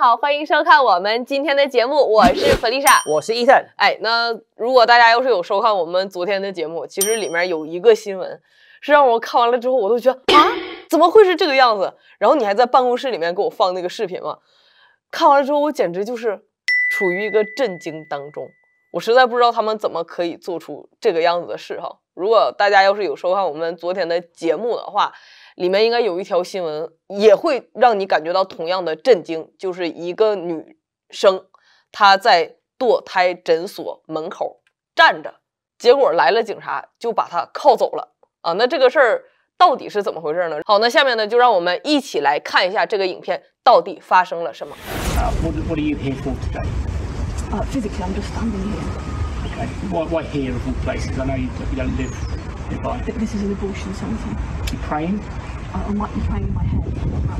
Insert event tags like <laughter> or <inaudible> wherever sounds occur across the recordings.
好，欢迎收看我们今天的节目，我是弗丽莎，<laughs> 我是伊森。哎，那如果大家要是有收看我们昨天的节目，其实里面有一个新闻，是让我看完了之后我都觉得啊，<coughs> 怎么会是这个样子？然后你还在办公室里面给我放那个视频吗？看完了之后，我简直就是处于一个震惊当中，我实在不知道他们怎么可以做出这个样子的事哈。如果大家要是有收看我们昨天的节目的话，里面应该有一条新闻也会让你感觉到同样的震惊，就是一个女生她在堕胎诊所门口站着，结果来了警察就把她铐走了啊！那这个事儿到底是怎么回事呢？好，那下面呢就让我们一起来看一下这个影片到底发生了什么。啊，What w h are t you here for today? Ah, physically, I'm just standing here. Okay. w h Why here of all places? I know you don't live nearby. This is an abortion center. You praying? I might be playing my head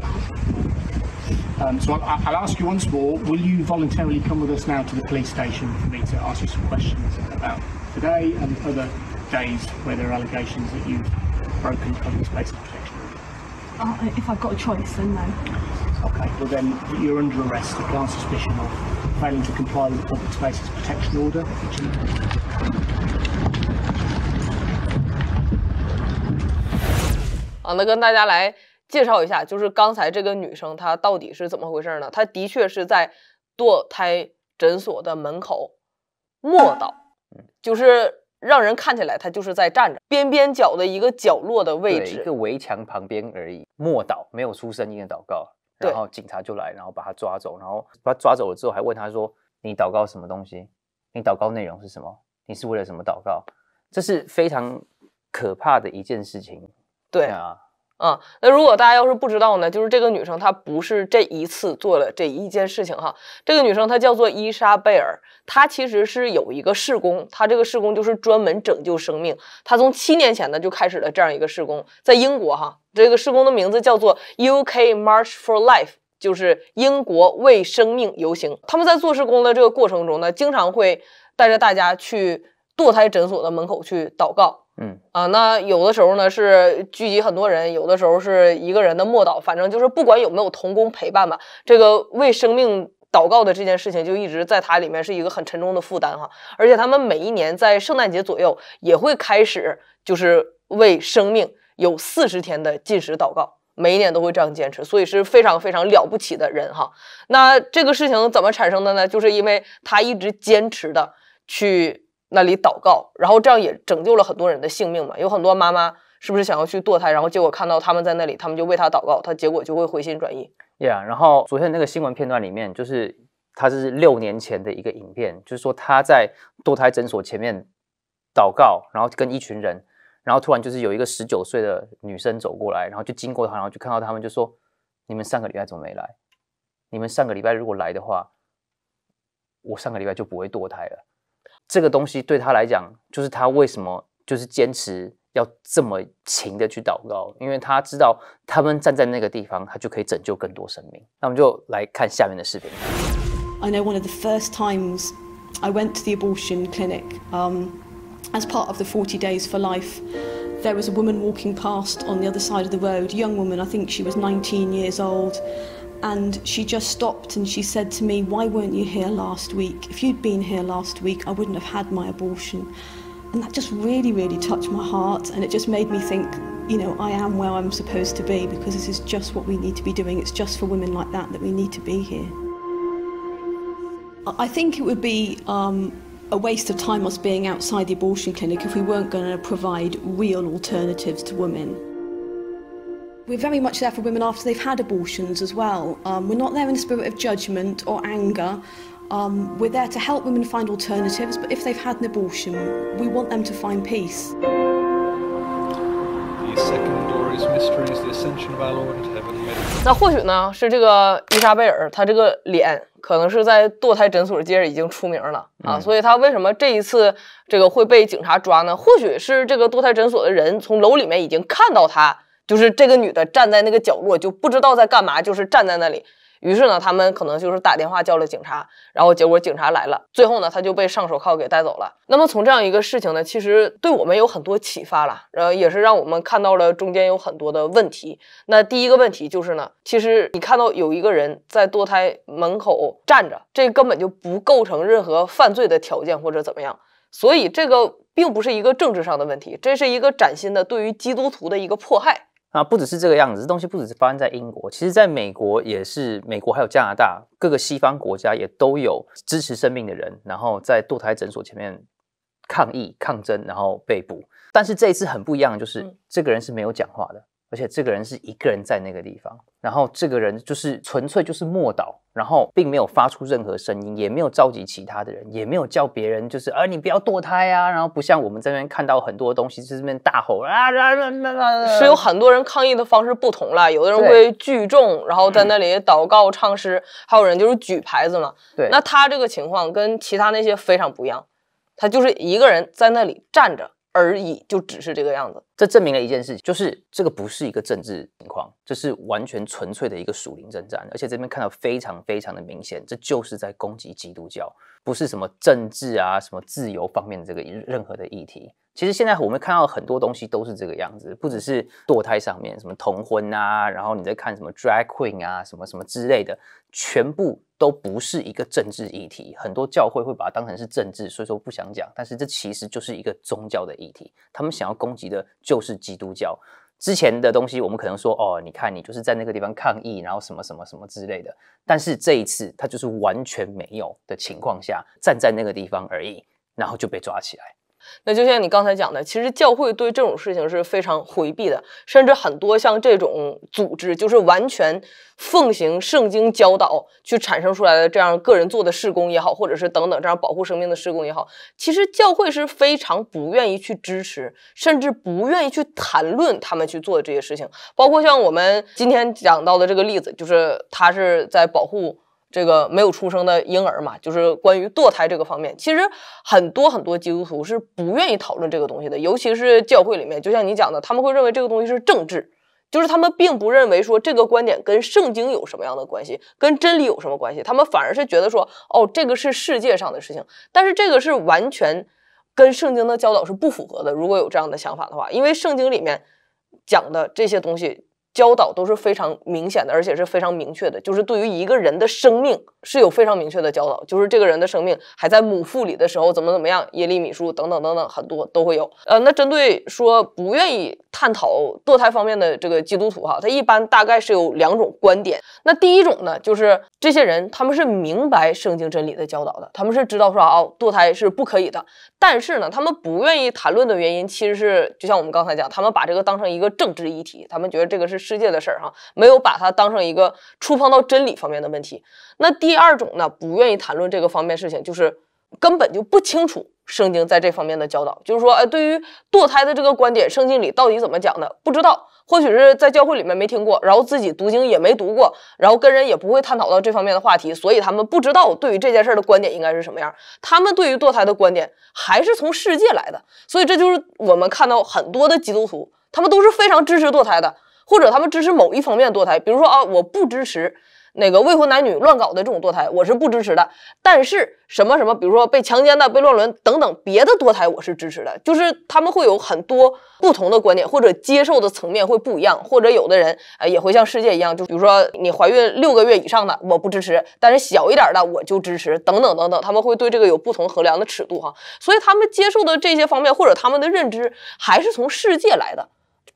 um, so I, I'll, ask you once more, will you voluntarily come with us now to the police station for me to ask you some questions about today and other days where there are allegations that you've broken public space protection? Uh, if I've got a choice, then no. Okay, well then you're under arrest upon suspicion of failing to comply with the Public Spaces Protection Order, 那跟大家来介绍一下，就是刚才这个女生她到底是怎么回事呢？她的确是在堕胎诊所的门口默祷，就是让人看起来她就是在站着边边角的一个角落的位置，一个围墙旁边而已。默祷没有出声音的祷告，然后警察就来，然后把她抓走，然后把她抓走了之后还问她说：“你祷告什么东西？你祷告内容是什么？你是为了什么祷告？”这是非常可怕的一件事情。对啊，嗯，那如果大家要是不知道呢，就是这个女生她不是这一次做了这一件事情哈。这个女生她叫做伊莎贝尔，她其实是有一个试工，她这个试工就是专门拯救生命。她从七年前呢就开始了这样一个试工，在英国哈，这个试工的名字叫做 U K March for Life，就是英国为生命游行。他们在做试工的这个过程中呢，经常会带着大家去。堕胎诊所的门口去祷告，嗯啊，那有的时候呢是聚集很多人，有的时候是一个人的默祷，反正就是不管有没有童工陪伴吧。这个为生命祷告的这件事情，就一直在他里面是一个很沉重的负担哈。而且他们每一年在圣诞节左右也会开始，就是为生命有四十天的禁食祷告，每一年都会这样坚持，所以是非常非常了不起的人哈。那这个事情怎么产生的呢？就是因为他一直坚持的去。那里祷告，然后这样也拯救了很多人的性命嘛。有很多妈妈是不是想要去堕胎，然后结果看到他们在那里，他们就为他祷告，他结果就会回心转意。Yeah，然后昨天那个新闻片段里面，就是他是六年前的一个影片，就是说他在堕胎诊所前面祷告，然后跟一群人，然后突然就是有一个十九岁的女生走过来，然后就经过他，然后就看到他们就说：“你们上个礼拜怎么没来？你们上个礼拜如果来的话，我上个礼拜就不会堕胎了。”这个东西对他来讲，就是他为什么就是坚持要这么勤的去祷告，因为他知道他们站在那个地方，他就可以拯救更多生命。那我们就来看下面的视频。I know one of the first times I went to the abortion clinic, um, as part of the 40 Days for Life, there was a woman walking past on the other side of the road, young woman, I think she was 19 years old. And she just stopped and she said to me, Why weren't you here last week? If you'd been here last week, I wouldn't have had my abortion. And that just really, really touched my heart. And it just made me think, you know, I am where I'm supposed to be because this is just what we need to be doing. It's just for women like that that we need to be here. I think it would be um, a waste of time us being outside the abortion clinic if we weren't going to provide real alternatives to women. We're very much there for women after they've had abortions as well. Um, we're not there in a spirit of judgment or anger. Um, we're there to help women find alternatives, but if they've had an abortion, we want them to find peace. The second glorious mystery is the ascension of our Lord into heaven. 那或许呢，是这个伊莎贝尔，她这个脸可能是在堕胎诊所界已经出名了啊，所以她为什么这一次这个会被警察抓呢？或许是这个堕胎诊所的人从楼里面已经看到她。就是这个女的站在那个角落，就不知道在干嘛，就是站在那里。于是呢，他们可能就是打电话叫了警察，然后结果警察来了，最后呢，她就被上手铐给带走了。那么从这样一个事情呢，其实对我们有很多启发了，然后也是让我们看到了中间有很多的问题。那第一个问题就是呢，其实你看到有一个人在堕胎门口站着，这根本就不构成任何犯罪的条件或者怎么样，所以这个并不是一个政治上的问题，这是一个崭新的对于基督徒的一个迫害。啊，不只是这个样子，这东西不只是发生在英国，其实在美国也是，美国还有加拿大，各个西方国家也都有支持生命的人，然后在堕胎诊所前面抗议抗争，然后被捕。但是这一次很不一样，就是这个人是没有讲话的。而且这个人是一个人在那个地方，然后这个人就是纯粹就是默祷，然后并没有发出任何声音，也没有召集其他的人，也没有叫别人，就是啊你不要堕胎呀。然后不像我们在那边看到很多东西，就是那边大吼啊啊啊啊是有很多人抗议的方式不同啦，有的人会聚众，然后在那里祷告、唱诗，还有人就是举牌子嘛。对，那他这个情况跟其他那些非常不一样，他就是一个人在那里站着。而已，就只是这个样子。这证明了一件事情，就是这个不是一个政治情况，这是完全纯粹的一个属灵征战，而且这边看到非常非常的明显，这就是在攻击基督教，不是什么政治啊，什么自由方面的这个任何的议题。其实现在我们看到很多东西都是这个样子，不只是堕胎上面，什么同婚啊，然后你在看什么 drag queen 啊，什么什么之类的，全部都不是一个政治议题。很多教会会把它当成是政治，所以说不想讲。但是这其实就是一个宗教的议题，他们想要攻击的就是基督教。之前的东西我们可能说哦，你看你就是在那个地方抗议，然后什么什么什么之类的。但是这一次他就是完全没有的情况下站在那个地方而已，然后就被抓起来。那就像你刚才讲的，其实教会对这种事情是非常回避的，甚至很多像这种组织，就是完全奉行圣经教导去产生出来的这样个人做的施工也好，或者是等等这样保护生命的施工也好，其实教会是非常不愿意去支持，甚至不愿意去谈论他们去做的这些事情，包括像我们今天讲到的这个例子，就是他是在保护。这个没有出生的婴儿嘛，就是关于堕胎这个方面，其实很多很多基督徒是不愿意讨论这个东西的，尤其是教会里面，就像你讲的，他们会认为这个东西是政治，就是他们并不认为说这个观点跟圣经有什么样的关系，跟真理有什么关系，他们反而是觉得说，哦，这个是世界上的事情，但是这个是完全跟圣经的教导是不符合的。如果有这样的想法的话，因为圣经里面讲的这些东西。教导都是非常明显的，而且是非常明确的，就是对于一个人的生命是有非常明确的教导，就是这个人的生命还在母腹里的时候怎么怎么样，耶利米书等等等等，很多都会有。呃，那针对说不愿意探讨堕胎方面的这个基督徒哈，他一般大概是有两种观点。那第一种呢，就是这些人他们是明白圣经真理的教导的，他们是知道说啊堕胎是不可以的，但是呢，他们不愿意谈论的原因其实是，就像我们刚才讲，他们把这个当成一个政治议题，他们觉得这个是。世界的事儿哈，没有把它当成一个触碰到真理方面的问题。那第二种呢，不愿意谈论这个方面事情，就是根本就不清楚圣经在这方面的教导。就是说，呃，对于堕胎的这个观点，圣经里到底怎么讲的，不知道。或许是在教会里面没听过，然后自己读经也没读过，然后跟人也不会探讨到这方面的话题，所以他们不知道对于这件事儿的观点应该是什么样。他们对于堕胎的观点还是从世界来的，所以这就是我们看到很多的基督徒，他们都是非常支持堕胎的。或者他们支持某一方面堕胎，比如说啊，我不支持那个未婚男女乱搞的这种堕胎，我是不支持的。但是什么什么，比如说被强奸的、被乱伦等等别的堕胎，我是支持的。就是他们会有很多不同的观点，或者接受的层面会不一样。或者有的人啊，也会像世界一样，就比如说你怀孕六个月以上的，我不支持；但是小一点的，我就支持，等等等等。他们会对这个有不同衡量的尺度哈。所以他们接受的这些方面，或者他们的认知还是从世界来的。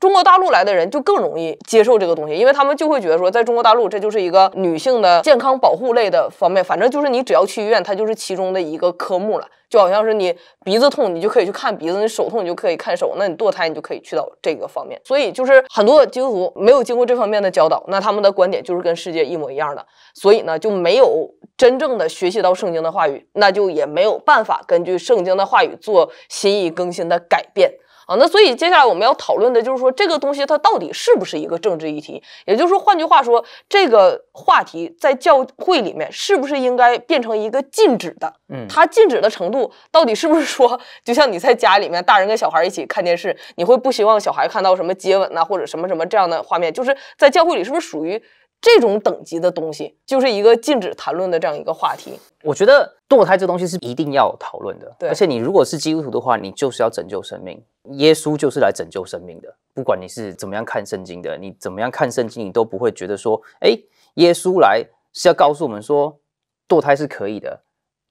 中国大陆来的人就更容易接受这个东西，因为他们就会觉得说，在中国大陆这就是一个女性的健康保护类的方面，反正就是你只要去医院，它就是其中的一个科目了。就好像是你鼻子痛，你就可以去看鼻子；你手痛，你就可以看手；那你堕胎，你就可以去到这个方面。所以，就是很多基督徒没有经过这方面的教导，那他们的观点就是跟世界一模一样的，所以呢，就没有真正的学习到圣经的话语，那就也没有办法根据圣经的话语做心意更新的改变。啊，那所以接下来我们要讨论的就是说，这个东西它到底是不是一个政治议题？也就是说，换句话说，这个话题在教会里面是不是应该变成一个禁止的？嗯，它禁止的程度到底是不是说，就像你在家里面大人跟小孩一起看电视，你会不希望小孩看到什么接吻呐，或者什么什么这样的画面？就是在教会里是不是属于？这种等级的东西就是一个禁止谈论的这样一个话题。我觉得堕胎这东西是一定要讨论的。而且你如果是基督徒的话，你就是要拯救生命，耶稣就是来拯救生命的。不管你是怎么样看圣经的，你怎么样看圣经，你都不会觉得说，哎，耶稣来是要告诉我们说堕胎是可以的。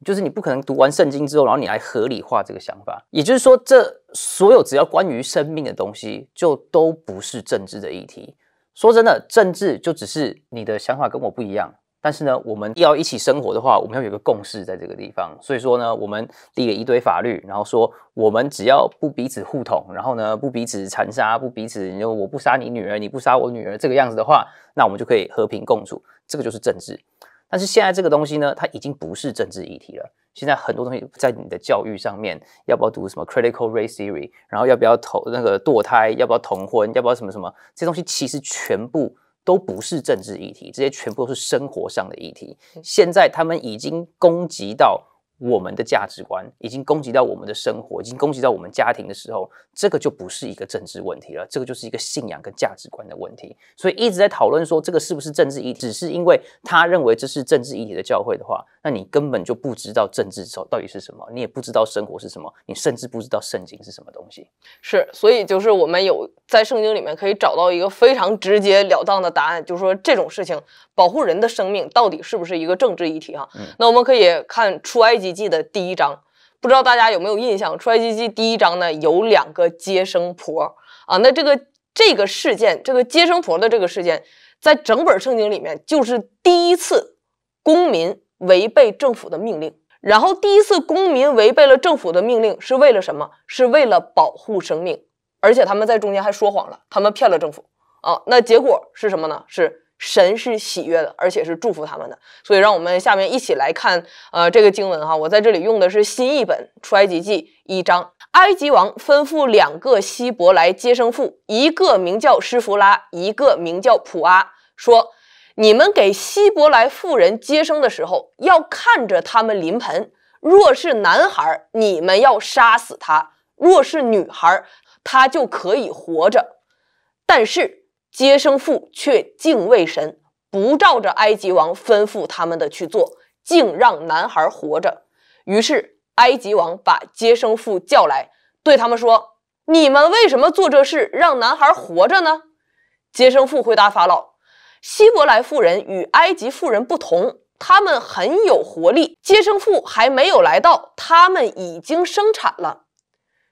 就是你不可能读完圣经之后，然后你来合理化这个想法。也就是说，这所有只要关于生命的东西，就都不是政治的议题。说真的，政治就只是你的想法跟我不一样，但是呢，我们要一起生活的话，我们要有个共识在这个地方。所以说呢，我们立了一堆法律，然后说我们只要不彼此互捅，然后呢，不彼此残杀，不彼此，你说我不杀你女儿，你不杀我女儿，这个样子的话，那我们就可以和平共处。这个就是政治。但是现在这个东西呢，它已经不是政治议题了。现在很多东西在你的教育上面，要不要读什么 critical race theory，然后要不要投那个堕胎，要不要同婚，要不要什么什么，这东西其实全部都不是政治议题，这些全部都是生活上的议题。现在他们已经攻击到。我们的价值观已经攻击到我们的生活，已经攻击到我们家庭的时候，这个就不是一个政治问题了，这个就是一个信仰跟价值观的问题。所以一直在讨论说这个是不是政治议题，只是因为他认为这是政治议题的教会的话，那你根本就不知道政治到底是什么，你也不知道生活是什么，你甚至不知道圣经是什么东西。是，所以就是我们有在圣经里面可以找到一个非常直截了当的答案，就是说这种事情保护人的生命到底是不是一个政治议题？哈，那我们可以看出埃及。记的第一章，不知道大家有没有印象？出来记记第一章呢，有两个接生婆啊。那这个这个事件，这个接生婆的这个事件，在整本圣经里面就是第一次公民违背政府的命令。然后第一次公民违背了政府的命令是为了什么？是为了保护生命，而且他们在中间还说谎了，他们骗了政府啊。那结果是什么呢？是。神是喜悦的，而且是祝福他们的，所以让我们下面一起来看，呃，这个经文哈，我在这里用的是新译本《出埃及记》一章。埃及王吩咐两个希伯来接生妇，一个名叫施弗拉，一个名叫普阿，说：“你们给希伯来妇人接生的时候，要看着他们临盆。若是男孩，你们要杀死他；若是女孩，他就可以活着。”但是。接生妇却敬畏神，不照着埃及王吩咐他们的去做，竟让男孩活着。于是埃及王把接生妇叫来，对他们说：“你们为什么做这事，让男孩活着呢？”接生妇回答法老：“希伯来妇人与埃及妇人不同，他们很有活力。接生妇还没有来到，他们已经生产了。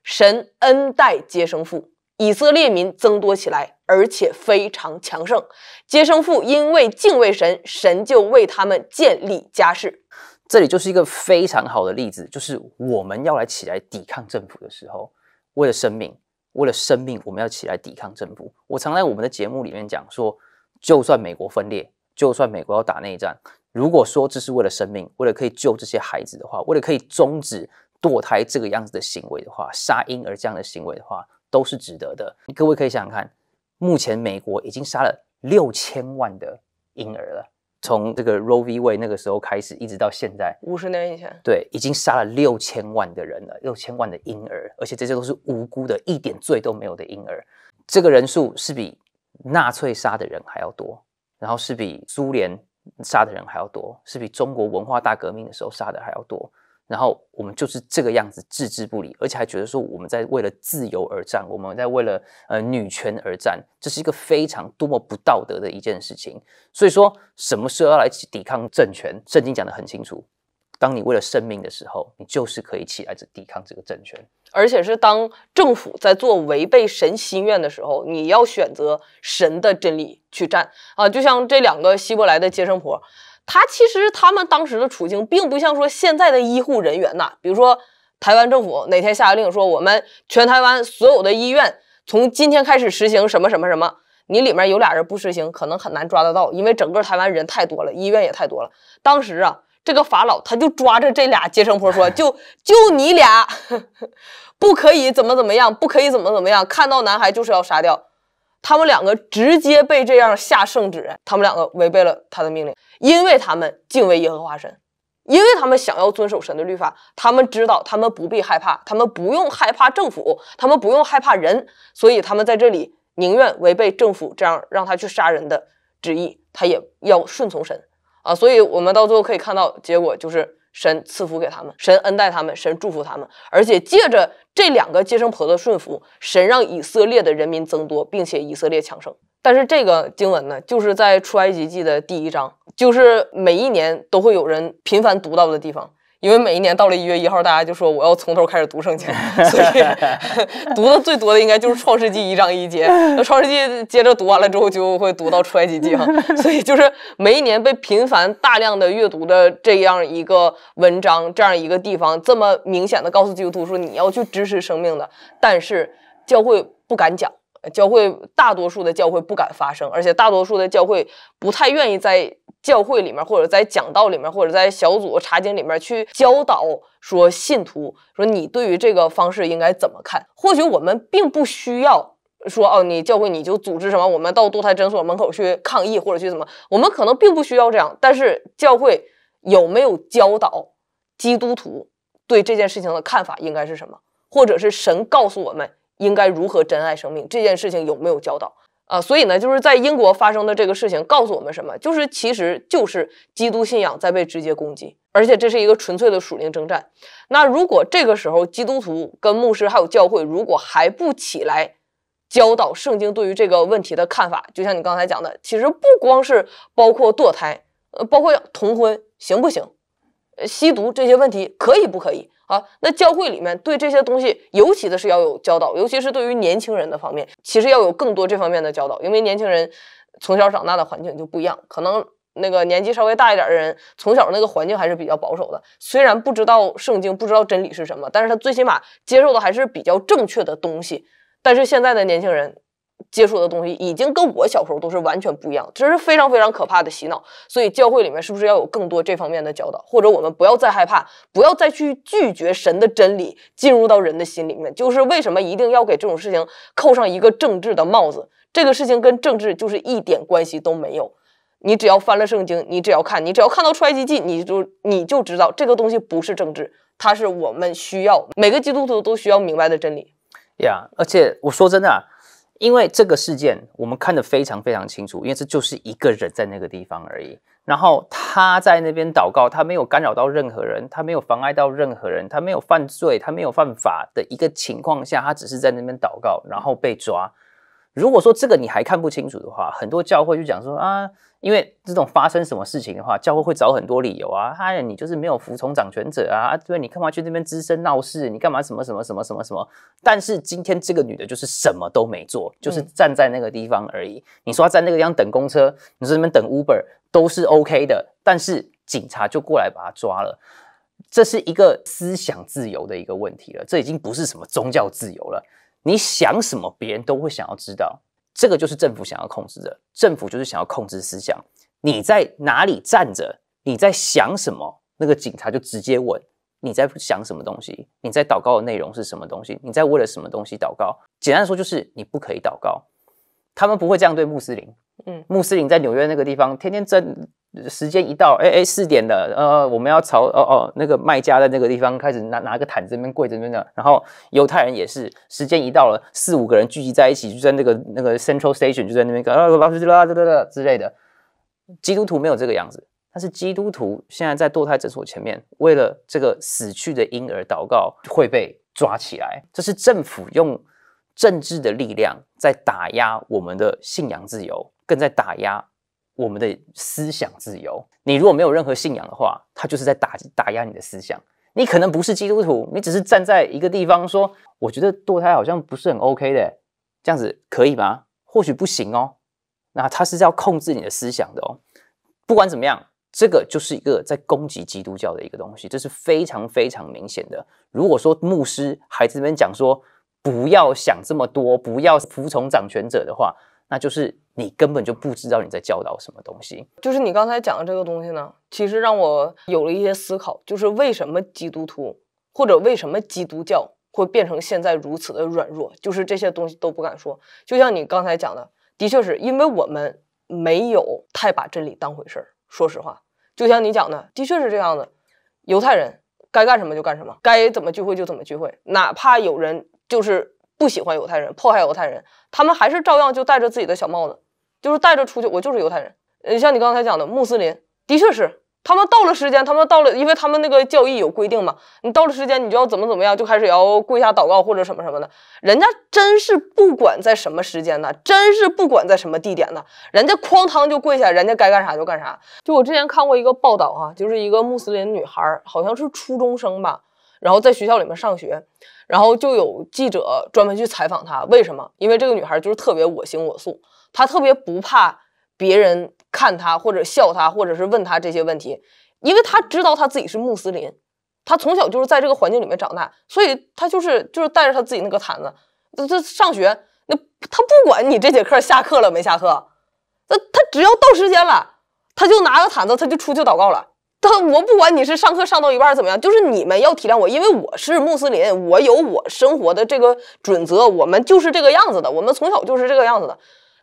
神恩待接生妇。”以色列民增多起来，而且非常强盛。接生妇因为敬畏神，神就为他们建立家室。这里就是一个非常好的例子，就是我们要来起来抵抗政府的时候，为了生命，为了生命，我们要起来抵抗政府。我常在我们的节目里面讲说，就算美国分裂，就算美国要打内战，如果说这是为了生命，为了可以救这些孩子的话，为了可以终止堕胎这个样子的行为的话，杀婴儿这样的行为的话。都是值得的。各位可以想想看，目前美国已经杀了六千万的婴儿了。从这个 Roe v. Wade 那个时候开始，一直到现在，五十年以前，对，已经杀了六千万的人了，六千万的婴儿，而且这些都是无辜的，一点罪都没有的婴儿。这个人数是比纳粹杀的人还要多，然后是比苏联杀的人还要多，是比中国文化大革命的时候杀的还要多。然后我们就是这个样子置之不理，而且还觉得说我们在为了自由而战，我们在为了呃女权而战，这是一个非常多么不道德的一件事情。所以说，什么时候要来抵抗政权？圣经讲的很清楚，当你为了生命的时候，你就是可以起来这抵抗这个政权，而且是当政府在做违背神心愿的时候，你要选择神的真理去战啊！就像这两个希伯来的接生婆。他其实他们当时的处境并不像说现在的医护人员呐，比如说台湾政府哪天下个令说，我们全台湾所有的医院从今天开始实行什么什么什么，你里面有俩人不实行，可能很难抓得到，因为整个台湾人太多了，医院也太多了。当时啊，这个法老他就抓着这俩接生婆说，就就你俩 <laughs> 不可以怎么怎么样，不可以怎么怎么样，看到男孩就是要杀掉。他们两个直接被这样下圣旨，他们两个违背了他的命令，因为他们敬畏耶和华神，因为他们想要遵守神的律法，他们知道他们不必害怕，他们不用害怕政府，他们不用害怕人，所以他们在这里宁愿违背政府这样让他去杀人的旨意，他也要顺从神啊，所以我们到最后可以看到结果就是。神赐福给他们，神恩待他们，神祝福他们，而且借着这两个接生婆的顺服，神让以色列的人民增多，并且以色列强盛。但是这个经文呢，就是在出埃及记的第一章，就是每一年都会有人频繁读到的地方。因为每一年到了一月一号，大家就说我要从头开始读圣经，<laughs> 所以 <laughs> 读的最多的应该就是《创世纪》一章一节。<laughs> 那《创世纪》接着读完了之后，就会读到《出埃及记》，所以就是每一年被频繁大量的阅读的这样一个文章，这样一个地方，这么明显的告诉基督徒说你要去支持生命的，但是教会不敢讲，教会大多数的教会不敢发声，而且大多数的教会不太愿意在。教会里面，或者在讲道里面，或者在小组查经里面去教导说信徒说你对于这个方式应该怎么看？或许我们并不需要说哦，你教会你就组织什么，我们到堕胎诊所门口去抗议或者去怎么？我们可能并不需要这样。但是教会有没有教导基督徒对这件事情的看法应该是什么？或者是神告诉我们应该如何珍爱生命这件事情有没有教导？啊，所以呢，就是在英国发生的这个事情告诉我们什么？就是其实就是基督信仰在被直接攻击，而且这是一个纯粹的属灵征战。那如果这个时候基督徒跟牧师还有教会如果还不起来教导圣经对于这个问题的看法，就像你刚才讲的，其实不光是包括堕胎，呃，包括同婚行不行，呃，吸毒这些问题可以不可以？啊，那教会里面对这些东西，尤其的是要有教导，尤其是对于年轻人的方面，其实要有更多这方面的教导，因为年轻人从小长大的环境就不一样，可能那个年纪稍微大一点的人，从小那个环境还是比较保守的，虽然不知道圣经，不知道真理是什么，但是他最起码接受的还是比较正确的东西，但是现在的年轻人。接触的东西已经跟我小时候都是完全不一样，这是非常非常可怕的洗脑。所以教会里面是不是要有更多这方面的教导，或者我们不要再害怕，不要再去拒绝神的真理进入到人的心里面？就是为什么一定要给这种事情扣上一个政治的帽子？这个事情跟政治就是一点关系都没有。你只要翻了圣经，你只要看，你只要看到出埃及记，你就你就知道这个东西不是政治，它是我们需要每个基督徒都需要明白的真理。呀，而且我说真的。因为这个事件，我们看得非常非常清楚，因为这就是一个人在那个地方而已。然后他在那边祷告，他没有干扰到任何人，他没有妨碍到任何人，他没有犯罪，他没有犯法的一个情况下，他只是在那边祷告，然后被抓。如果说这个你还看不清楚的话，很多教会就讲说啊，因为这种发生什么事情的话，教会会找很多理由啊，哎，你就是没有服从掌权者啊，对，你干嘛去那边滋生闹事？你干嘛什么什么什么什么什么？但是今天这个女的就是什么都没做，就是站在那个地方而已。你说她在那个地方等公车，你说那边等 Uber 都是 OK 的，但是警察就过来把她抓了。这是一个思想自由的一个问题了，这已经不是什么宗教自由了。你想什么，别人都会想要知道。这个就是政府想要控制的。政府就是想要控制思想。你在哪里站着，你在想什么？那个警察就直接问：你在想什么东西？你在祷告的内容是什么东西？你在为了什么东西祷告？简单说，就是你不可以祷告。他们不会这样对穆斯林。嗯，穆斯林在纽约那个地方，天天争。时间一到，哎哎，四点的，呃，我们要朝哦哦，那个卖家在那个地方开始拿拿个毯子，那边跪着那边的。然后犹太人也是，时间一到了，四五个人聚集在一起，就在那个那个 Central Station，就在那边啊，干啦啦啦啦啦之类的。基督徒没有这个样子，但是基督徒现在在堕胎诊所前面，为了这个死去的婴儿祷告会被抓起来，这是政府用政治的力量在打压我们的信仰自由，更在打压。我们的思想自由，你如果没有任何信仰的话，它就是在打打压你的思想。你可能不是基督徒，你只是站在一个地方说，我觉得堕胎好像不是很 OK 的，这样子可以吗？或许不行哦。那他是要控制你的思想的哦。不管怎么样，这个就是一个在攻击基督教的一个东西，这是非常非常明显的。如果说牧师还在那边讲说，不要想这么多，不要服从掌权者的话，那就是。你根本就不知道你在教导什么东西，就是你刚才讲的这个东西呢，其实让我有了一些思考，就是为什么基督徒或者为什么基督教会变成现在如此的软弱，就是这些东西都不敢说。就像你刚才讲的，的确是因为我们没有太把真理当回事儿。说实话，就像你讲的，的确是这样的。犹太人该干什么就干什么，该怎么聚会就怎么聚会，哪怕有人就是不喜欢犹太人，迫害犹太人，他们还是照样就戴着自己的小帽子。就是带着出去，我就是犹太人。呃，像你刚才讲的，穆斯林的确是，他们到了时间，他们到了，因为他们那个教义有规定嘛。你到了时间，你就要怎么怎么样，就开始要跪下祷告或者什么什么的。人家真是不管在什么时间呢，真是不管在什么地点呢，人家哐当就跪下，人家该干啥就干啥。就我之前看过一个报道哈，就是一个穆斯林女孩，好像是初中生吧，然后在学校里面上学，然后就有记者专门去采访她，为什么？因为这个女孩就是特别我行我素。他特别不怕别人看他，或者笑他，或者是问他这些问题，因为他知道他自己是穆斯林，他从小就是在这个环境里面长大，所以他就是就是带着他自己那个毯子，他上学，那他不管你这节课下课了没下课，那他只要到时间了，他就拿个毯子他就出去祷告了。他我不管你是上课上到一半怎么样，就是你们要体谅我，因为我是穆斯林，我有我生活的这个准则，我们就是这个样子的，我们从小就是这个样子的。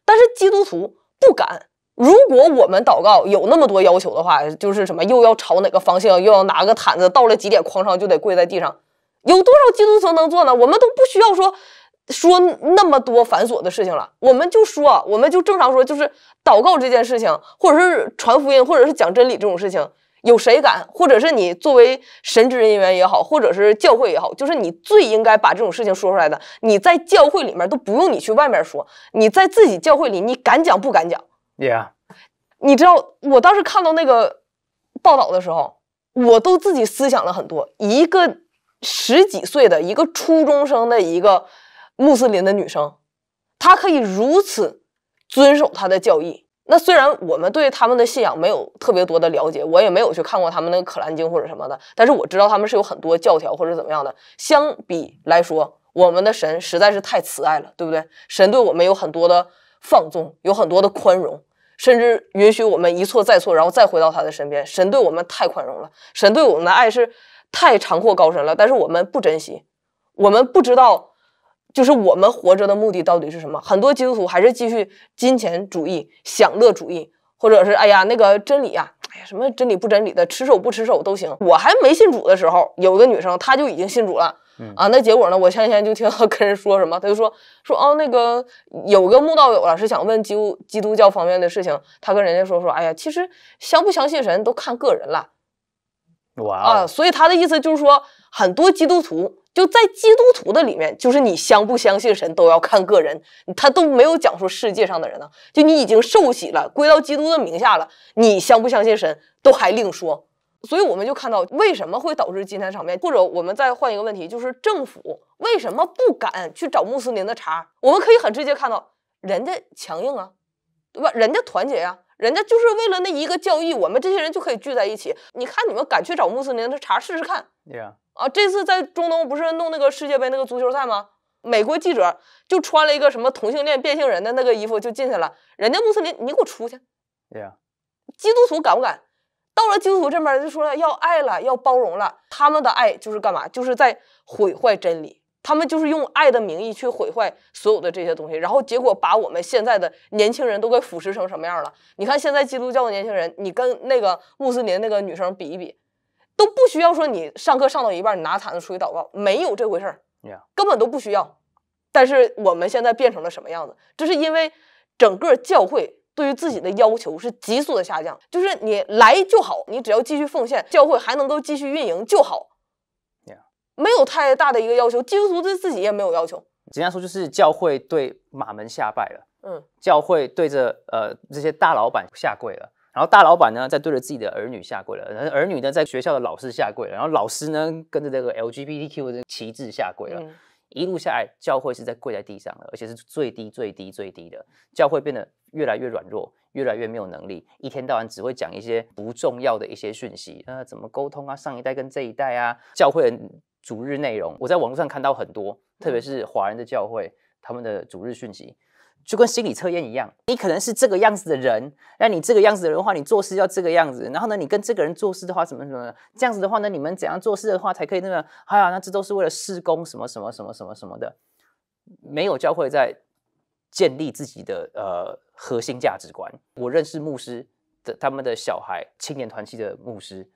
但是基督徒不敢。如果我们祷告有那么多要求的话，就是什么又要朝哪个方向，又要拿个毯子，到了几点框上就得跪在地上，有多少基督徒能做呢？我们都不需要说说那么多繁琐的事情了，我们就说，我们就正常说，就是祷告这件事情，或者是传福音，或者是讲真理这种事情。有谁敢？或者是你作为神职人员也好，或者是教会也好，就是你最应该把这种事情说出来的。你在教会里面都不用你去外面说，你在自己教会里，你敢讲不敢讲？h 你知道我当时看到那个报道的时候，我都自己思想了很多。一个十几岁的一个初中生的一个穆斯林的女生，她可以如此遵守她的教义。那虽然我们对他们的信仰没有特别多的了解，我也没有去看过他们那个《可兰经》或者什么的，但是我知道他们是有很多教条或者怎么样的。相比来说，我们的神实在是太慈爱了，对不对？神对我们有很多的放纵，有很多的宽容，甚至允许我们一错再错，然后再回到他的身边。神对我们太宽容了，神对我们的爱是太长阔高深了。但是我们不珍惜，我们不知道。就是我们活着的目的到底是什么？很多基督徒还是继续金钱主义、享乐主义，或者是哎呀那个真理呀，哎呀什么真理不真理的，持守不持守都行。我还没信主的时候，有的女生她就已经信主了，啊，那结果呢？我前几天就听到跟人说什么，他就说说哦那个有个慕道友啊，是想问基督基督教方面的事情，他跟人家说说，哎呀，其实相不相信神都看个人了。啊，所以他的意思就是说，很多基督徒就在基督徒的里面，就是你相不相信神都要看个人，他都没有讲说世界上的人呢，就你已经受洗了，归到基督的名下了，你相不相信神都还另说。所以我们就看到为什么会导致今天场面，或者我们再换一个问题，就是政府为什么不敢去找穆斯林的茬？我们可以很直接看到，人家强硬啊，不，人家团结呀。人家就是为了那一个教义，我们这些人就可以聚在一起。你看，你们敢去找穆斯林的茬试试看？呀啊！这次在中东不是弄那个世界杯那个足球赛吗？美国记者就穿了一个什么同性恋变性人的那个衣服就进去了。人家穆斯林，你给我出去！呀，基督徒敢不敢？到了基督徒这边就说了要爱了，要包容了。他们的爱就是干嘛？就是在毁坏真理。他们就是用爱的名义去毁坏所有的这些东西，然后结果把我们现在的年轻人都给腐蚀成什么样了？你看现在基督教的年轻人，你跟那个穆斯林那个女生比一比，都不需要说你上课上到一半你拿毯子出去祷告，没有这回事儿，根本都不需要。但是我们现在变成了什么样子？这是因为整个教会对于自己的要求是急速的下降，就是你来就好，你只要继续奉献，教会还能够继续运营就好。没有太大的一个要求，基督徒对自己也没有要求。怎单说，就是教会对马门下拜了，嗯，教会对着呃这些大老板下跪了，然后大老板呢在对着自己的儿女下跪了，然后儿女呢在学校的老师下跪了，然后老师呢跟着这个 LGBTQ 的旗帜下跪了，一路下来，教会是在跪在地上了，而且是最低最低最低的，教会变得越来越软弱，越来越没有能力，一天到晚只会讲一些不重要的一些讯息，呃，怎么沟通啊，上一代跟这一代啊，教会。主日内容，我在网络上看到很多，特别是华人的教会，他们的主日讯息就跟心理测验一样，你可能是这个样子的人，那你这个样子的人的话，你做事要这个样子，然后呢，你跟这个人做事的话，怎么怎么的，这样子的话呢，你们怎样做事的话才可以那个？哎呀，那这都是为了施工什么什么什么什么什么的，没有教会在建立自己的呃核心价值观。我认识牧师的，他们的小孩青年团契的牧师。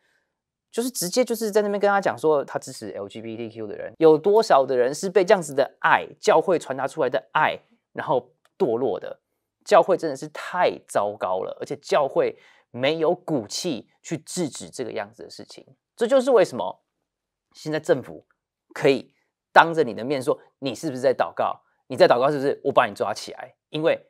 就是直接就是在那边跟他讲说，他支持 LGBTQ 的人有多少的人是被这样子的爱教会传达出来的爱，然后堕落的，教会真的是太糟糕了，而且教会没有骨气去制止这个样子的事情，这就是为什么现在政府可以当着你的面说你是不是在祷告，你在祷告是不是，我把你抓起来，因为。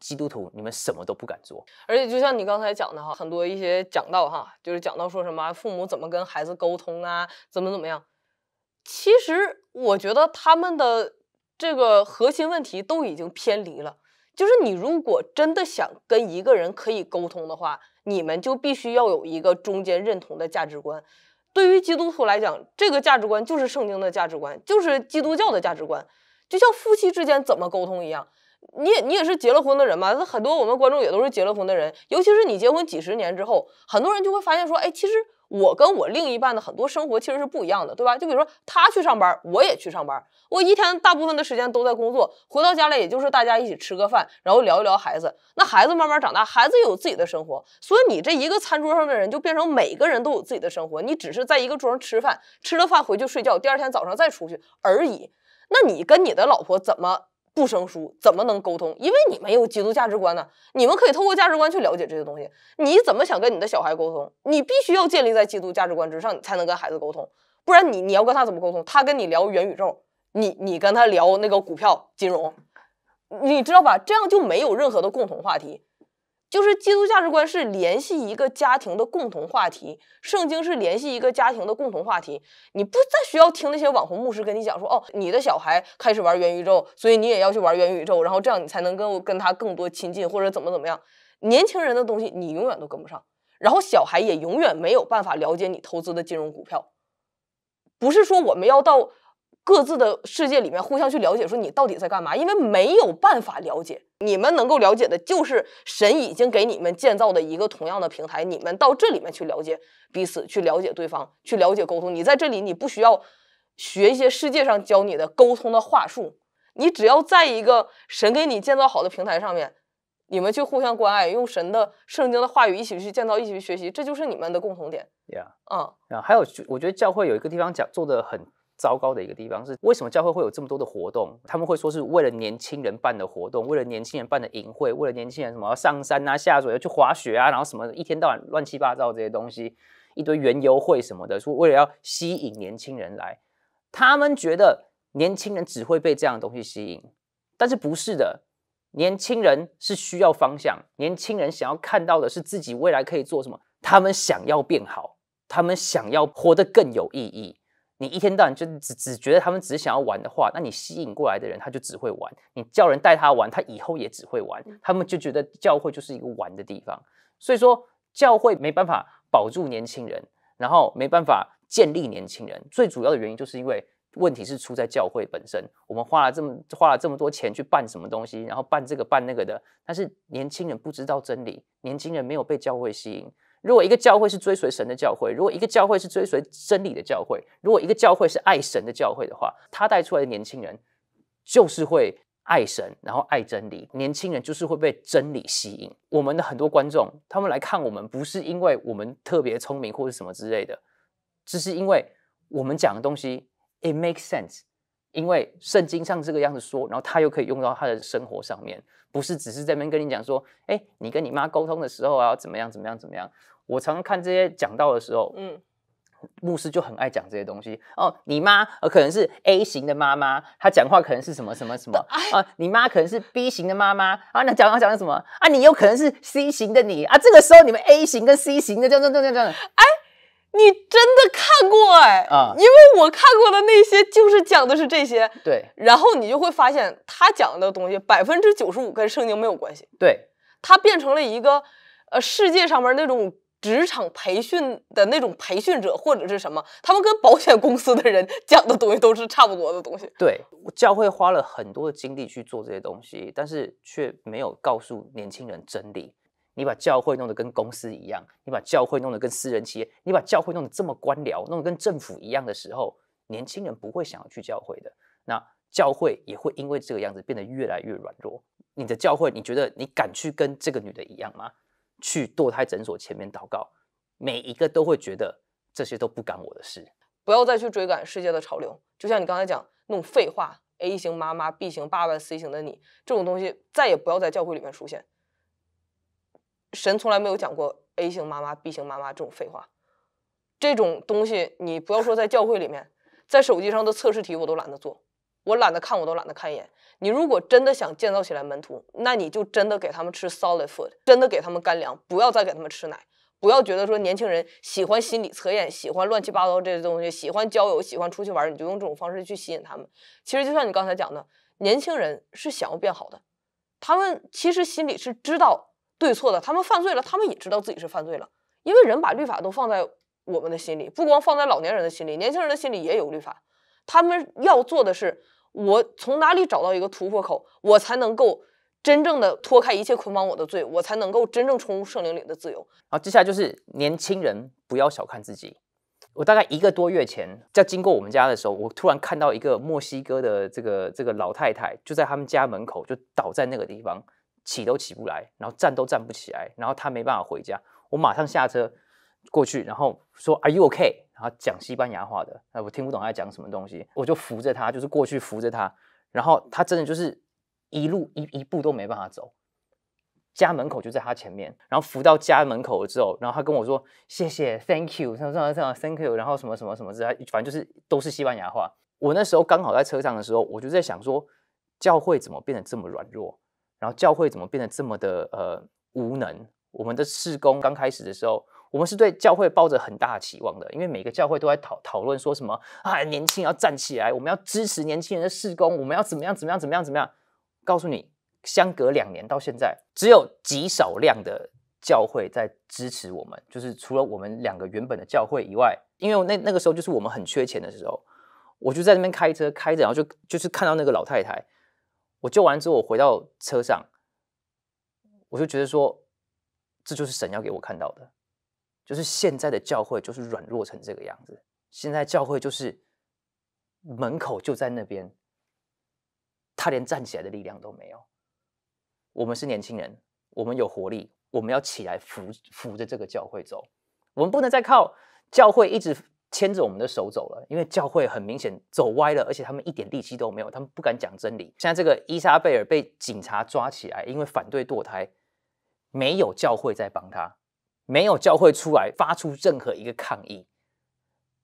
基督徒，你们什么都不敢做，而且就像你刚才讲的哈，很多一些讲到哈，就是讲到说什么父母怎么跟孩子沟通啊，怎么怎么样。其实我觉得他们的这个核心问题都已经偏离了。就是你如果真的想跟一个人可以沟通的话，你们就必须要有一个中间认同的价值观。对于基督徒来讲，这个价值观就是圣经的价值观，就是基督教的价值观。就像夫妻之间怎么沟通一样。你也你也是结了婚的人嘛？那很多我们观众也都是结了婚的人，尤其是你结婚几十年之后，很多人就会发现说，哎，其实我跟我另一半的很多生活其实是不一样的，对吧？就比如说他去上班，我也去上班，我一天大部分的时间都在工作，回到家来也就是大家一起吃个饭，然后聊一聊孩子。那孩子慢慢长大，孩子有自己的生活，所以你这一个餐桌上的人就变成每个人都有自己的生活，你只是在一个桌上吃饭，吃了饭回去睡觉，第二天早上再出去而已。那你跟你的老婆怎么？不生疏怎么能沟通？因为你没有基督价值观呢。你们可以透过价值观去了解这些东西。你怎么想跟你的小孩沟通？你必须要建立在基督价值观之上，你才能跟孩子沟通。不然你你要跟他怎么沟通？他跟你聊元宇宙，你你跟他聊那个股票金融，你知道吧？这样就没有任何的共同话题。就是基督价值观是联系一个家庭的共同话题，圣经是联系一个家庭的共同话题。你不再需要听那些网红牧师跟你讲说，哦，你的小孩开始玩元宇宙，所以你也要去玩元宇宙，然后这样你才能够跟他更多亲近或者怎么怎么样。年轻人的东西你永远都跟不上，然后小孩也永远没有办法了解你投资的金融股票。不是说我们要到。各自的世界里面互相去了解，说你到底在干嘛？因为没有办法了解，你们能够了解的，就是神已经给你们建造的一个同样的平台。你们到这里面去了解彼此，去了解对方，去了解沟通。你在这里，你不需要学一些世界上教你的沟通的话术，你只要在一个神给你建造好的平台上面，你们去互相关爱，用神的圣经的话语一起去建造，一起去学习，这就是你们的共同点。Yeah，嗯啊，还有，我觉得教会有一个地方讲做的很。<laughs> 糟糕的一个地方是，为什么教会会有这么多的活动？他们会说是为了年轻人办的活动，为了年轻人办的淫会，为了年轻人什么上山啊、下水去滑雪啊，然后什么一天到晚乱七八糟这些东西，一堆圆游会什么的，说为了要吸引年轻人来。他们觉得年轻人只会被这样的东西吸引，但是不是的，年轻人是需要方向，年轻人想要看到的是自己未来可以做什么，他们想要变好，他们想要活得更有意义。你一天到晚就只只觉得他们只想要玩的话，那你吸引过来的人他就只会玩，你叫人带他玩，他以后也只会玩。他们就觉得教会就是一个玩的地方，所以说教会没办法保住年轻人，然后没办法建立年轻人。最主要的原因就是因为问题是出在教会本身，我们花了这么花了这么多钱去办什么东西，然后办这个办那个的，但是年轻人不知道真理，年轻人没有被教会吸引。如果一个教会是追随神的教会，如果一个教会是追随真理的教会，如果一个教会是爱神的教会的话，他带出来的年轻人就是会爱神，然后爱真理。年轻人就是会被真理吸引。我们的很多观众，他们来看我们，不是因为我们特别聪明或者什么之类的，只是因为我们讲的东西，it makes sense。因为圣经上这个样子说，然后他又可以用到他的生活上面，不是只是在边跟你讲说，哎，你跟你妈沟通的时候啊，怎么样怎么样怎么样？我常常看这些讲到的时候，嗯，牧师就很爱讲这些东西哦。你妈，呃，可能是 A 型的妈妈，她讲话可能是什么什么什么啊？你妈可能是 B 型的妈妈啊，那讲话讲的什么啊？你有可能是 C 型的你啊，这个时候你们 A 型跟 C 型的，这样这样这样那，哎。你真的看过哎啊？因为我看过的那些就是讲的是这些，对。然后你就会发现他讲的东西百分之九十五跟圣经没有关系，对。他变成了一个呃世界上面那种职场培训的那种培训者或者是什么，他们跟保险公司的人讲的东西都是差不多的东西。对，教会花了很多的精力去做这些东西，但是却没有告诉年轻人真理。你把教会弄得跟公司一样，你把教会弄得跟私人企业，你把教会弄得这么官僚，弄得跟政府一样的时候，年轻人不会想要去教会的。那教会也会因为这个样子变得越来越软弱。你的教会，你觉得你敢去跟这个女的一样吗？去堕胎诊所前面祷告，每一个都会觉得这些都不干我的事。不要再去追赶世界的潮流，就像你刚才讲那种废话。A 型妈妈，B 型爸爸，C 型的你，这种东西再也不要在教会里面出现。神从来没有讲过 A 型妈妈、B 型妈妈这种废话，这种东西你不要说在教会里面，在手机上的测试题我都懒得做，我懒得看，我都懒得看一眼。你如果真的想建造起来门徒，那你就真的给他们吃 solid food，真的给他们干粮，不要再给他们吃奶。不要觉得说年轻人喜欢心理测验，喜欢乱七八糟这些东西，喜欢交友，喜欢出去玩，你就用这种方式去吸引他们。其实就像你刚才讲的，年轻人是想要变好的，他们其实心里是知道。对错的，他们犯罪了，他们也知道自己是犯罪了，因为人把律法都放在我们的心里，不光放在老年人的心里，年轻人的心里也有律法。他们要做的是，我从哪里找到一个突破口，我才能够真正的脱开一切捆绑我的罪，我才能够真正冲入圣灵里的自由。好，接下来就是年轻人不要小看自己。我大概一个多月前在经过我们家的时候，我突然看到一个墨西哥的这个这个老太太，就在他们家门口就倒在那个地方。起都起不来，然后站都站不起来，然后他没办法回家。我马上下车过去，然后说 “Are you OK？” 然后讲西班牙话的，哎，我听不懂他讲什么东西，我就扶着他，就是过去扶着他。然后他真的就是一路一一步都没办法走，家门口就在他前面。然后扶到家门口了之后，然后他跟我说：“谢谢，Thank you。”“Thank you。”然后什么什么什么，反正就是都是西班牙话。我那时候刚好在车上的时候，我就在想说，教会怎么变得这么软弱？然后教会怎么变得这么的呃无能？我们的事工刚开始的时候，我们是对教会抱着很大期望的，因为每个教会都在讨讨论说什么啊，年轻人要站起来，我们要支持年轻人的事工，我们要怎么样怎么样怎么样怎么样？告诉你，相隔两年到现在，只有极少量的教会在支持我们，就是除了我们两个原本的教会以外，因为那那个时候就是我们很缺钱的时候，我就在那边开车开着，然后就就是看到那个老太太。我救完之后，我回到车上，我就觉得说，这就是神要给我看到的，就是现在的教会就是软弱成这个样子。现在教会就是门口就在那边，他连站起来的力量都没有。我们是年轻人，我们有活力，我们要起来扶扶着这个教会走。我们不能再靠教会一直。牵着我们的手走了，因为教会很明显走歪了，而且他们一点力气都没有，他们不敢讲真理。现在这个伊莎贝尔被警察抓起来，因为反对堕胎，没有教会在帮他，没有教会出来发出任何一个抗议，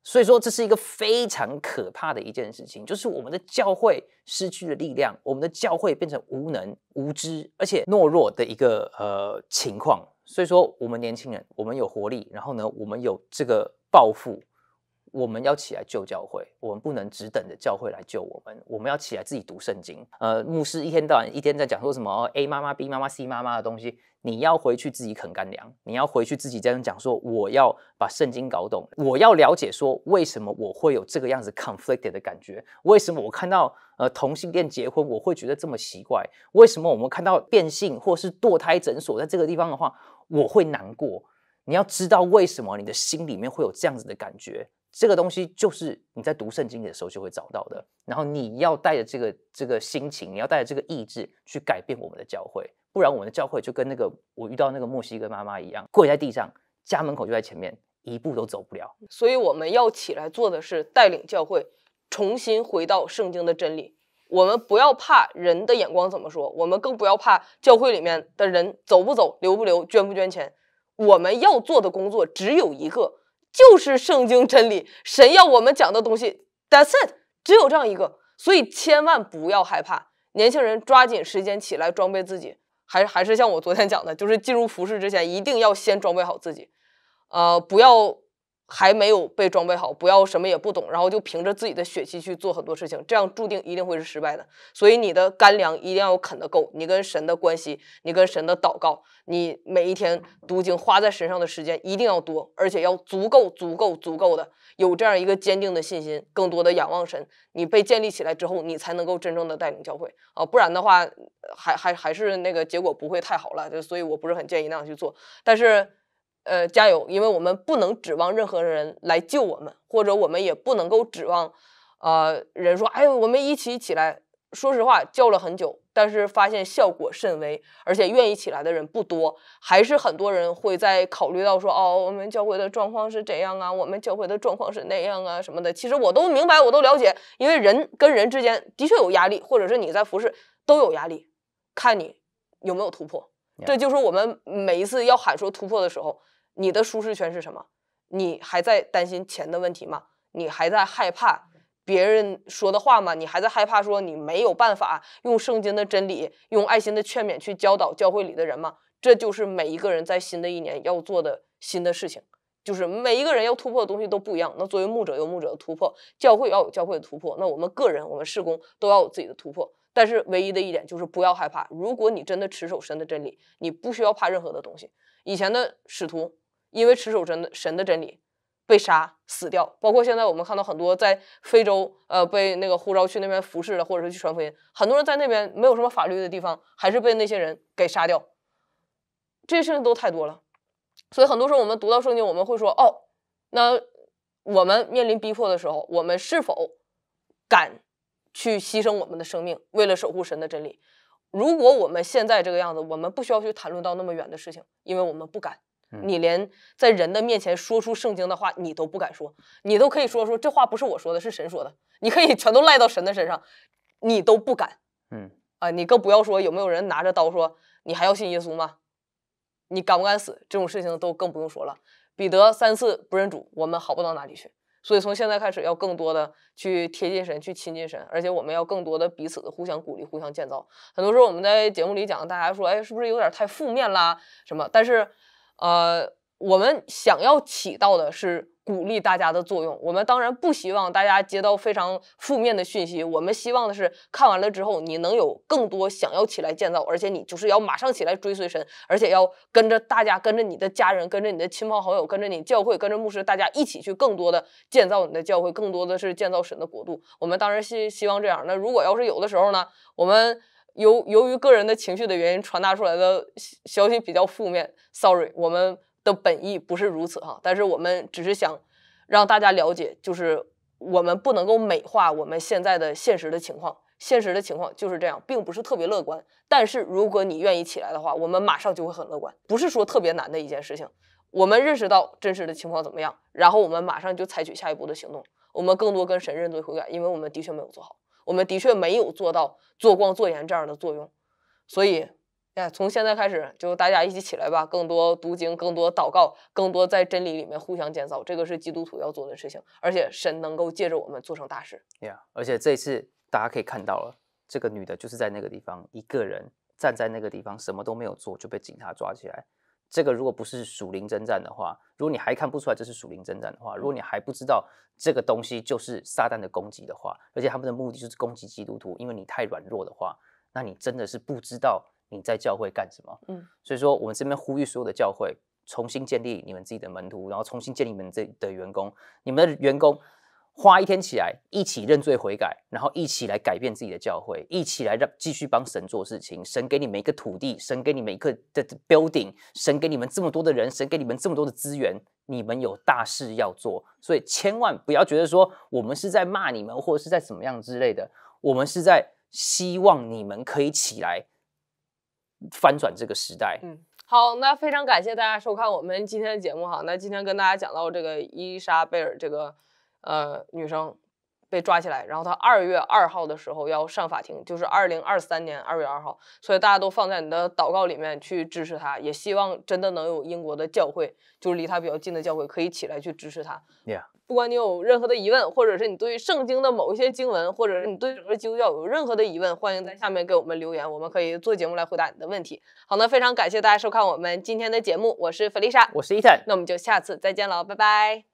所以说这是一个非常可怕的一件事情，就是我们的教会失去了力量，我们的教会变成无能、无知而且懦弱的一个呃情况。所以说，我们年轻人，我们有活力，然后呢，我们有这个抱负。我们要起来救教会，我们不能只等着教会来救我们。我们要起来自己读圣经。呃，牧师一天到晚一天在讲说什么 A 妈妈、B 妈妈、C 妈妈的东西，你要回去自己啃干粮。你要回去自己这样讲说，我要把圣经搞懂，我要了解说为什么我会有这个样子 conflicted 的感觉。为什么我看到呃同性恋结婚，我会觉得这么奇怪？为什么我们看到变性或是堕胎诊所在这个地方的话，我会难过？你要知道为什么你的心里面会有这样子的感觉，这个东西就是你在读圣经的时候就会找到的。然后你要带着这个这个心情，你要带着这个意志去改变我们的教会，不然我们的教会就跟那个我遇到那个墨西哥妈妈一样，跪在地上，家门口就在前面，一步都走不了。所以我们要起来做的是带领教会重新回到圣经的真理。我们不要怕人的眼光怎么说，我们更不要怕教会里面的人走不走、留不留、捐不捐钱。我们要做的工作只有一个，就是圣经真理。神要我们讲的东西，that's it，只有这样一个。所以千万不要害怕，年轻人，抓紧时间起来装备自己。还还是像我昨天讲的，就是进入服饰之前，一定要先装备好自己。呃，不要。还没有被装备好，不要什么也不懂，然后就凭着自己的血气去做很多事情，这样注定一定会是失败的。所以你的干粮一定要啃得够，你跟神的关系，你跟神的祷告，你每一天读经花在神上的时间一定要多，而且要足够足够足够的有这样一个坚定的信心，更多的仰望神。你被建立起来之后，你才能够真正的带领教会啊，不然的话，还还还是那个结果不会太好了。所以我不是很建议那样去做，但是。呃，加油！因为我们不能指望任何人来救我们，或者我们也不能够指望，呃，人说，哎，我们一起起来。说实话，叫了很久，但是发现效果甚微，而且愿意起来的人不多，还是很多人会在考虑到说，哦，我们教会的状况是这样啊，我们教会的状况是那样啊什么的。其实我都明白，我都了解，因为人跟人之间的确有压力，或者是你在服侍都有压力，看你有没有突破。这就是我们每一次要喊说突破的时候。你的舒适圈是什么？你还在担心钱的问题吗？你还在害怕别人说的话吗？你还在害怕说你没有办法用圣经的真理、用爱心的劝勉去教导教会里的人吗？这就是每一个人在新的一年要做的新的事情，就是每一个人要突破的东西都不一样。那作为牧者有牧者的突破，教会要有教会的突破，那我们个人、我们施工都要有自己的突破。但是唯一的一点就是不要害怕，如果你真的持守神的真理，你不需要怕任何的东西。以前的使徒。因为持守神神的真理，被杀死掉。包括现在我们看到很多在非洲，呃，被那个护照去那边服侍的，或者是去传福音，很多人在那边没有什么法律的地方，还是被那些人给杀掉。这些事情都太多了，所以很多时候我们读到圣经，我们会说：哦，那我们面临逼迫的时候，我们是否敢去牺牲我们的生命，为了守护神的真理？如果我们现在这个样子，我们不需要去谈论到那么远的事情，因为我们不敢。你连在人的面前说出圣经的话，你都不敢说，你都可以说说这话不是我说的，是神说的，你可以全都赖到神的身上，你都不敢。嗯，啊，你更不要说有没有人拿着刀说你还要信耶稣吗？你敢不敢死这种事情都更不用说了。彼得三次不认主，我们好不到哪里去。所以从现在开始要更多的去贴近神，去亲近神，而且我们要更多的彼此互相鼓励，互相建造。很多时候我们在节目里讲，大家说，哎，是不是有点太负面啦？什么？但是。呃，我们想要起到的是鼓励大家的作用。我们当然不希望大家接到非常负面的讯息。我们希望的是，看完了之后你能有更多想要起来建造，而且你就是要马上起来追随神，而且要跟着大家，跟着你的家人，跟着你的亲朋好友，跟着你教会，跟着牧师，大家一起去更多的建造你的教会，更多的是建造神的国度。我们当然希希望这样。那如果要是有的时候呢，我们。由由于个人的情绪的原因，传达出来的消息比较负面。Sorry，我们的本意不是如此哈，但是我们只是想让大家了解，就是我们不能够美化我们现在的现实的情况，现实的情况就是这样，并不是特别乐观。但是如果你愿意起来的话，我们马上就会很乐观，不是说特别难的一件事情。我们认识到真实的情况怎么样，然后我们马上就采取下一步的行动。我们更多跟神认罪悔改，因为我们的确没有做好。我们的确没有做到做光做盐这样的作用，所以，哎，从现在开始就大家一起起来吧，更多读经，更多祷告，更多在真理里面互相建造，这个是基督徒要做的事情，而且神能够借着我们做成大事。呀，而且这次大家可以看到了，这个女的就是在那个地方一个人站在那个地方，什么都没有做就被警察抓起来。这个如果不是属灵征战的话，如果你还看不出来这是属灵征战的话，如果你还不知道这个东西就是撒旦的攻击的话，而且他们的目的就是攻击基督徒，因为你太软弱的话，那你真的是不知道你在教会干什么。嗯，所以说我们这边呼吁所有的教会重新建立你们自己的门徒，然后重新建立你们这的员工，你们的员工。花一天起来，一起认罪悔改，然后一起来改变自己的教会，一起来让继续帮神做事情。神给你们一个土地，神给你们一个的 building，神给你们这么多的人，神给你们这么多的资源，你们有大事要做。所以千万不要觉得说我们是在骂你们，或者是在怎么样之类的。我们是在希望你们可以起来翻转这个时代。嗯，好，那非常感谢大家收看我们今天的节目哈。那今天跟大家讲到这个伊莎贝尔这个。呃，女生被抓起来，然后她二月二号的时候要上法庭，就是二零二三年二月二号，所以大家都放在你的祷告里面去支持她，也希望真的能有英国的教会，就是离她比较近的教会可以起来去支持她。不管你有任何的疑问，或者是你对圣经的某一些经文，或者是你对整个基督教有任何的疑问，欢迎在下面给我们留言，我们可以做节目来回答你的问题。好，的，非常感谢大家收看我们今天的节目，我是弗丽莎，我是伊森，那我们就下次再见了，拜拜。